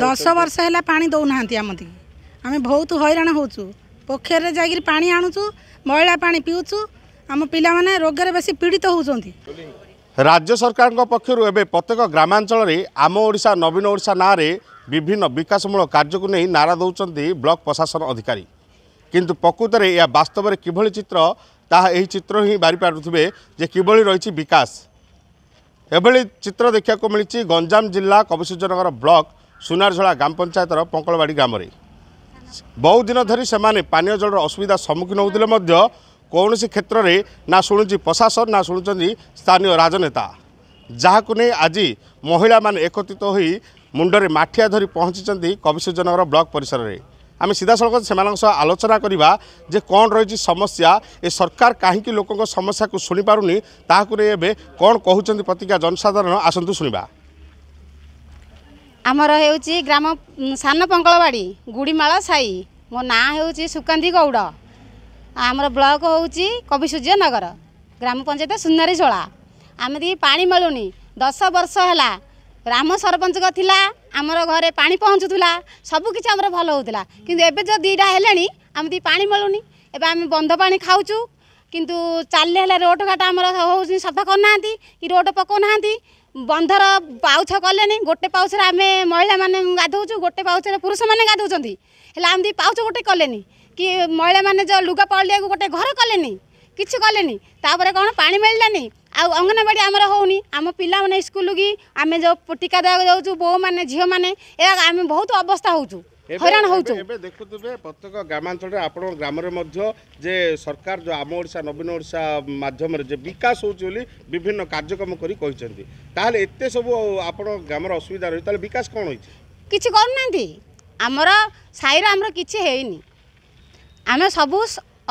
ଦଶ ବର୍ଷ ହେଲା ପାଣି ଦେଉନାହାନ୍ତି ଆମତି ଆମେ ବହୁତ ହଇରାଣ ହେଉଛୁ ପୋଖରୀରେ ଯାଇକିରି ପାଣି ଆଣୁଛୁ ମଇଳା ପାଣି ପିଉଛୁ ଆମ ପିଲାମାନେ ରୋଗରେ ବେଶୀ ପୀଡ଼ିତ ହେଉଛନ୍ତି ରାଜ୍ୟ ସରକାରଙ୍କ ପକ୍ଷରୁ ଏବେ ପ୍ରତ୍ୟେକ ଗ୍ରାମାଞ୍ଚଳରେ ଆମ ଓଡ଼ିଶା ନବୀନ ଓଡ଼ିଶା ନାଁରେ ବିଭିନ୍ନ ବିକାଶମୂଳକ କାର୍ଯ୍ୟକୁ ନେଇ ନାରା ଦେଉଛନ୍ତି ବ୍ଲକ ପ୍ରଶାସନ ଅଧିକାରୀ କିନ୍ତୁ ପ୍ରକୃତରେ ଏହା ବାସ୍ତବରେ କିଭଳି ଚିତ୍ର ତାହା ଏହି ଚିତ୍ର ହିଁ ବାରିପାରୁଥିବେ ଯେ କିଭଳି ରହିଛି ବିକାଶ ଏଭଳି ଚିତ୍ର ଦେଖିବାକୁ ମିଳିଛି ଗଞ୍ଜାମ ଜିଲ୍ଲା କବିସୂର୍ଯ୍ୟନଗର ବ୍ଲକ ସୁନାରଶଳା ଗ୍ରାମ ପଞ୍ଚାୟତର ପଙ୍କଳବାଡ଼ି ଗ୍ରାମରେ ବହୁ ଦିନ ଧରି ସେମାନେ ପାନୀୟ ଜଳର ଅସୁବିଧା ସମ୍ମୁଖୀନ ହେଉଥିଲେ ମଧ୍ୟ କୌଣସି କ୍ଷେତ୍ରରେ ନା ଶୁଣୁଛି ପ୍ରଶାସନ ନା ଶୁଣୁଛନ୍ତି ସ୍ଥାନୀୟ ରାଜନେତା ଯାହାକୁ ନେଇ ଆଜି ମହିଳାମାନେ ଏକତ୍ରିତ ହୋଇ ମୁଣ୍ଡରେ ମାଠିଆ ଧରି ପହଞ୍ଚିଛନ୍ତି କବିସୂର୍ଯ୍ୟନଗର ବ୍ଲକ ପରିସରରେ ଆମେ ସିଧାସଳଖ ସେମାନଙ୍କ ସହ ଆଲୋଚନା କରିବା ଯେ କ'ଣ ରହିଛି ସମସ୍ୟା ଏ ସରକାର କାହିଁକି ଲୋକଙ୍କ ସମସ୍ୟାକୁ ଶୁଣିପାରୁନି ତାହାକୁ ନେଇ ଏବେ କ'ଣ କହୁଛନ୍ତି ପ୍ରତିକା ଜନସାଧାରଣ ଆସନ୍ତୁ ଶୁଣିବା ଆମର ହେଉଛି ଗ୍ରାମ ସାନ ପଙ୍କଳବାଡ଼ି ଗୁଡ଼ିମାଳ ସାହି ମୋ ନାଁ ହେଉଛି ସୁକାନ୍ତି ଗୌଡ଼ ଆମର ବ୍ଲକ ହେଉଛି କବି ସୂର୍ଯ୍ୟ ନଗର ଗ୍ରାମ ପଞ୍ଚାୟତ ସୁନାରୀ ଝୋଳା ଆମେ ଦେଖି ପାଣି ମିଳୁନି ଦଶ ବର୍ଷ ହେଲା ରାମ ସରପଞ୍ଚଙ୍କ ଥିଲା ଆମର ଘରେ ପାଣି ପହଞ୍ଚୁଥିଲା ସବୁକିଛି ଆମର ଭଲ ହେଉଥିଲା କିନ୍ତୁ ଏବେ ଯେଉଁ ଦୁଇଟା ହେଲେଣି ଆମେ ଦେଖି ପାଣି ମିଳୁନି ଏବେ ଆମେ ବନ୍ଧ ପାଣି ଖାଉଛୁ କିନ୍ତୁ ଚାଲିଲେ ହେଲା ରୋଡ଼ ଘାଟ ଆମର ହେଉଛି ସଫା କରୁନାହାନ୍ତି କି ରୋଡ଼ ପକାଉନାହାନ୍ତି ବନ୍ଧର ପାଉଛ କଲେନି ଗୋଟେ ପାଉଛରେ ଆମେ ମହିଳାମାନେ ଗାଧଉଛୁ ଗୋଟେ ପାଉଛରେ ପୁରୁଷମାନେ ଗାଧଉଛନ୍ତି ହେଲେ ଆମେ ଦୁଇ ପାଉଛ ଗୋଟେ କଲେନି କି ମହିଳାମାନେ ଯେଉଁ ଲୁଗା ପାଉଳିଆକୁ ଗୋଟେ ଘର କଲେନି କିଛି କଲେନି ତାପରେ କ'ଣ ପାଣି ମିଳିଲାନି ଆଉ ଅଙ୍ଗନବାଡ଼ି ଆମର ହେଉନି ଆମ ପିଲାମାନେ ସ୍କୁଲକୁ ଆମେ ଯେଉଁ ଟୀକା ଦେବାକୁ ଯାଉଛୁ ବୋଉମାନେ ଝିଅମାନେ ଏହା ଆମେ ବହୁତ ଅବସ୍ଥା ହେଉଛୁ হইরাণ হচ্ছু এবে দেখুবে প্রত্যেক গ্রামাঞ্চলে আপনার গ্রামের মধ্যে যে সরকার যে আম ওড়শা নবীন ওড়শা মাধ্যমে যে বিকাশ হচ্ছে বলে বিভিন্ন কার্যক্রম করে কিন্তু তাহলে এত সব আপনার গ্রামের অসুবিধা রয়েছে তাহলে বিকাশ কম হয়েছে কিছু করুনা আমার সাইর আমার কিছু হয়নি আমি সবু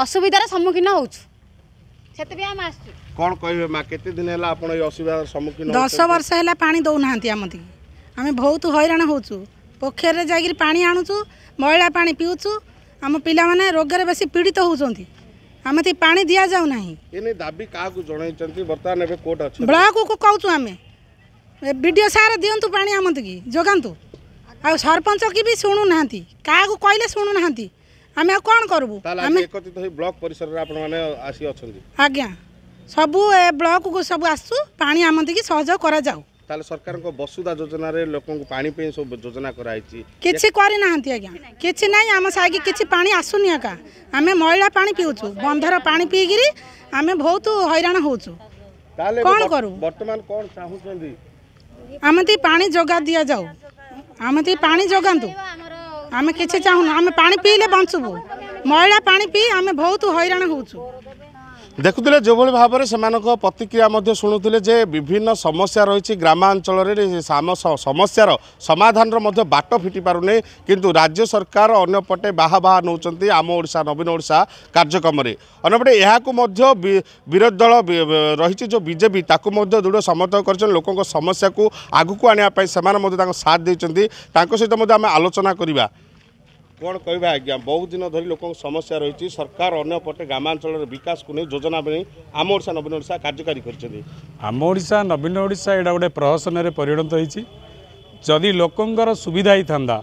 অসুবিধার সম্মুখীন হচ্ছু সেতবে আমি আসছি কোণ কহবে মা কেতে দিন হল আপনার এই অসুবিধার সম্মুখীন দশ বর্ষ হল পা দৌ না আমি বহুত হইরাণ হচ্ছু ପୋଖରୀରେ ଯାଇକରି ପାଣି ଆଣୁଛୁ ମଇଳା ପାଣି ପିଉଛୁ ଆମ ପିଲାମାନେ ରୋଗରେ ବେଶୀ ପୀଡ଼ିତ ହେଉଛନ୍ତି ଆମେ ତି ପାଣି ଦିଆଯାଉ ନାହିଁ ଏନେ ଦାବି କାହାକୁ ଜଣାଇଛନ୍ତି ବର୍ତ୍ତମାନ ଏବେ କୋର୍ଟ ଅଛି ବ୍ଲକକୁ କହୁଛୁ ଆମେ ବିଡ଼ିଓ ସାର୍ ଦିଅନ୍ତୁ ପାଣି ଆମତିକି ଯୋଗାନ୍ତୁ ଆଉ ସରପଞ୍ଚ କି ବି ଶୁଣୁନାହାନ୍ତି କାହାକୁ କହିଲେ ଶୁଣୁନାହାନ୍ତି ଆମେ ଆଉ କ'ଣ କରିବୁ ଆମେ ଏକତ୍ରିତ ହୋଇ ବ୍ଲକ ପରିସରରେ ଆପଣମାନେ ଆସି ଅଛନ୍ତି ଆଜ୍ଞା ସବୁ ଏ ବ୍ଲକକୁ ସବୁ ଆସୁଛୁ ପାଣି ଆମତିକି ସହଯୋଗ କରାଯାଉ তাহলে সরকারଙ୍କ বসুদা যোজনারে ଲୋକଙ୍କୁ ପାଣି ପାଇଁ ସବୁ ଯୋଜନା କରାଯାଇଛି କିଛି କରିନାହାନ୍ତି ଆଜ୍ଞା କିଛି ନାହିଁ ଆମ ସାଇକି କିଛି ପାଣି ଆସୁନି ଆକା ଆମେ ମଇଳା ପାଣି ପିଉଛୁ ବନ୍ଧର ପାଣି ପିଇକିରି ଆମେ ବହୁତ ହଇରାଣ ହେଉଛୁ ତାହେଲେ କ'ଣ କରୁ ବର୍ତ୍ତମାନ କ'ଣ ଚାହୁଁଛନ୍ତି ଆମତି ପାଣି ଯୋଗା ଦିଆଯାଉ ଆମତି ପାଣି ଯୋଗାନ୍ତୁ ଆମେ କିଛି ଚାହୁଁନୁ ଆମେ ପାଣି ପିଇଲେ ବଞ୍ଚିବୁ ମଇଳା ପାଣି ପିଇ ଆମେ ବହୁତ ହଇରାଣ ହେଉଛୁ ଦେଖୁଥିଲେ ଯେଉଁଭଳି ଭାବରେ ସେମାନଙ୍କ ପ୍ରତିକ୍ରିୟା ମଧ୍ୟ ଶୁଣୁଥିଲେ ଯେ ବିଭିନ୍ନ ସମସ୍ୟା ରହିଛି ଗ୍ରାମାଞ୍ଚଳରେ ସମସ୍ୟାର ସମାଧାନର ମଧ୍ୟ ବାଟ ଫିଟିପାରୁନି କିନ୍ତୁ ରାଜ୍ୟ ସରକାର ଅନ୍ୟପଟେ ବାହା ବାହା ନେଉଛନ୍ତି ଆମ ଓଡ଼ିଶା ନବୀନ ଓଡ଼ିଶା କାର୍ଯ୍ୟକ୍ରମରେ ଅନ୍ୟପଟେ ଏହାକୁ ମଧ୍ୟ ବିରୋଧୀ ଦଳ ରହିଛି ଯେଉଁ ବିଜେପି ତାକୁ ମଧ୍ୟ ଦୃଢ଼ ସମର୍ଥନ କରିଛନ୍ତି ଲୋକଙ୍କ ସମସ୍ୟାକୁ ଆଗକୁ ଆଣିବା ପାଇଁ ସେମାନେ ମଧ୍ୟ ତାଙ୍କ ସାଥ୍ ଦେଇଛନ୍ତି ତାଙ୍କ ସହିତ ମଧ୍ୟ ଆମେ ଆଲୋଚନା କରିବା କ'ଣ କହିବା ଆଜ୍ଞା ବହୁତ ଦିନ ଧରି ଲୋକଙ୍କ ସମସ୍ୟା ରହିଛି ସରକାର ଅନ୍ୟପଟେ ଗ୍ରାମାଞ୍ଚଳର ବିକାଶକୁ ନେଇ ଯୋଜନା ପାଇଁ ଆମ ଓଡ଼ିଶା ନବୀନ ଓଡ଼ିଶା କାର୍ଯ୍ୟକାରୀ କରିଛନ୍ତି ଆମ ଓଡ଼ିଶା ନବୀନ ଓଡ଼ିଶା ଏଇଟା ଗୋଟେ ପ୍ରହସନରେ ପରିଣତ ହୋଇଛି ଯଦି ଲୋକଙ୍କର ସୁବିଧା ହୋଇଥାନ୍ତା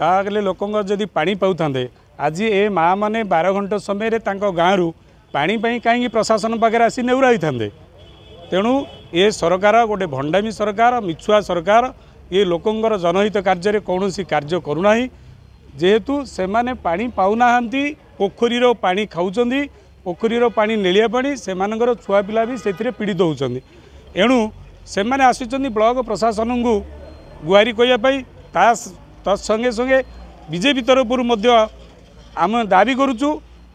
ତାହେଲେ ଲୋକଙ୍କର ଯଦି ପାଣି ପାଉଥାନ୍ତେ ଆଜି ଏ ମାଆମାନେ ବାର ଘଣ୍ଟା ସମୟରେ ତାଙ୍କ ଗାଁରୁ ପାଣି ପାଇଁ କାହିଁକି ପ୍ରଶାସନ ପାଖରେ ଆସି ନେଉରା ହୋଇଥାନ୍ତେ ତେଣୁ ଏ ସରକାର ଗୋଟେ ଭଣ୍ଡାମୀ ସରକାର ମିଛୁଆ ସରକାର ଏ ଲୋକଙ୍କର ଜନହିତ କାର୍ଯ୍ୟରେ କୌଣସି କାର୍ଯ୍ୟ କରୁନାହିଁ ଯେହେତୁ ସେମାନେ ପାଣି ପାଉନାହାନ୍ତି ପୋଖରୀର ପାଣି ଖାଉଛନ୍ତି ପୋଖରୀର ପାଣି ନେଳିଆ ପାଣି ସେମାନଙ୍କର ଛୁଆପିଲା ବି ସେଥିରେ ପୀଡ଼ିତ ହେଉଛନ୍ତି ଏଣୁ ସେମାନେ ଆସିଛନ୍ତି ବ୍ଲକ ପ୍ରଶାସନଙ୍କୁ ଗୁହାରି କରିବା ପାଇଁ ତା ତତ୍ସଙ୍ଗେ ସଙ୍ଗେ ବିଜେପି ତରଫରୁ ମଧ୍ୟ ଆମେ ଦାବି କରୁଛୁ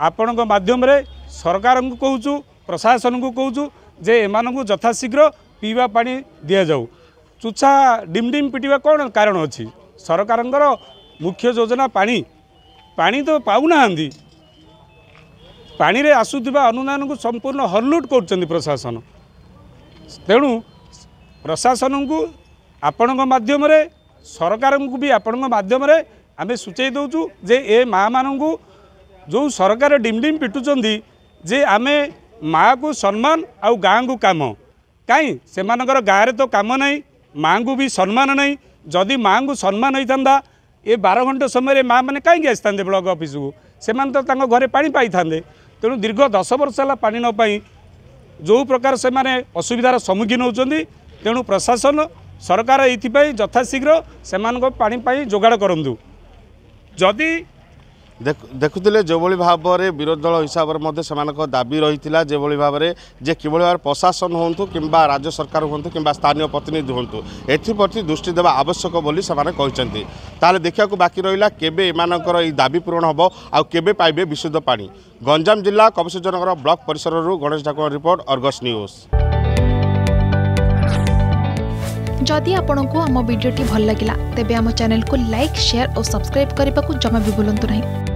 ଆପଣଙ୍କ ମାଧ୍ୟମରେ ସରକାରଙ୍କୁ କହୁଛୁ ପ୍ରଶାସନକୁ କହୁଛୁ ଯେ ଏମାନଙ୍କୁ ଯଥାଶୀଘ୍ର ପିଇବା ପାଣି ଦିଆଯାଉ ତୁଚ୍ଛା ଡିମ୍ ଡିମ୍ ପିଟିବା କ'ଣ କାରଣ ଅଛି ସରକାରଙ୍କର ମୁଖ୍ୟ ଯୋଜନା ପାଣି ପାଣି ତ ପାଉନାହାନ୍ତି ପାଣିରେ ଆସୁଥିବା ଅନୁଦାନକୁ ସମ୍ପୂର୍ଣ୍ଣ ହର୍ଲୁଟ୍ କରୁଛନ୍ତି ପ୍ରଶାସନ ତେଣୁ ପ୍ରଶାସନଙ୍କୁ ଆପଣଙ୍କ ମାଧ୍ୟମରେ ସରକାରଙ୍କୁ ବି ଆପଣଙ୍କ ମାଧ୍ୟମରେ ଆମେ ସୂଚାଇ ଦେଉଛୁ ଯେ ଏ ମାଆମାନଙ୍କୁ ଯେଉଁ ସରକାର ଡିମ୍ଡିମ୍ ପିଟୁଛନ୍ତି ଯେ ଆମେ ମାଆକୁ ସମ୍ମାନ ଆଉ ଗାଁକୁ କାମ କାହିଁ ସେମାନଙ୍କର ଗାଁରେ ତ କାମ ନାହିଁ ମାଆଙ୍କୁ ବି ସମ୍ମାନ ନାହିଁ ଯଦି ମାଆଙ୍କୁ ସମ୍ମାନ ହୋଇଥାନ୍ତା ଏ ବାର ଘଣ୍ଟା ସମୟରେ ମାଆମାନେ କାହିଁକି ଆସିଥାନ୍ତେ ବ୍ଲକ୍ ଅଫିସ୍କୁ ସେମାନେ ତ ତାଙ୍କ ଘରେ ପାଣି ପାଇଥାନ୍ତେ ତେଣୁ ଦୀର୍ଘ ଦଶ ବର୍ଷ ହେଲା ପାଣି ନ ପାଇଁ ଯେଉଁ ପ୍ରକାର ସେମାନେ ଅସୁବିଧାର ସମ୍ମୁଖୀନ ହେଉଛନ୍ତି ତେଣୁ ପ୍ରଶାସନ ସରକାର ଏଥିପାଇଁ ଯଥାଶୀଘ୍ର ସେମାନଙ୍କ ପାଣି ପାଇଁ ଯୋଗାଡ଼ କରନ୍ତୁ ଯଦି ଦେଖୁଥିଲେ ଯେଉଁଭଳି ଭାବରେ ବିରୋଧୀ ଦଳ ହିସାବରେ ମଧ୍ୟ ସେମାନଙ୍କ ଦାବି ରହିଥିଲା ଯେଭଳି ଭାବରେ ଯେ କିଭଳି ଭାବରେ ପ୍ରଶାସନ ହୁଅନ୍ତୁ କିମ୍ବା ରାଜ୍ୟ ସରକାର ହୁଅନ୍ତୁ କିମ୍ବା ସ୍ଥାନୀୟ ପ୍ରତିନିଧି ହୁଅନ୍ତୁ ଏଥିପ୍ରତି ଦୃଷ୍ଟି ଦେବା ଆବଶ୍ୟକ ବୋଲି ସେମାନେ କହିଛନ୍ତି ତାହେଲେ ଦେଖିବାକୁ ବାକି ରହିଲା କେବେ ଏମାନଙ୍କର ଏହି ଦାବି ପୂରଣ ହେବ ଆଉ କେବେ ପାଇବେ ବିଶୁଦ୍ଧ ପାଣି ଗଞ୍ଜାମ ଜିଲ୍ଲା କବିସୂଚନଗର ବ୍ଲକ ପରିସରରୁ Ganesh Thakur report Argus news ଯଦି ଆପଣଙ୍କୁ ଆମ ଭିଡ଼ିଓଟି ଭଲ ଲାଗିଲା ତେବେ ଆମ ଚ୍ୟାନେଲକୁ ଲାଇକ୍ ସେୟାର ଓ ସବସ୍କ୍ରାଇବ୍ କରିବାକୁ ଜମା ବି ଭୁଲନ୍ତୁ ନାହିଁ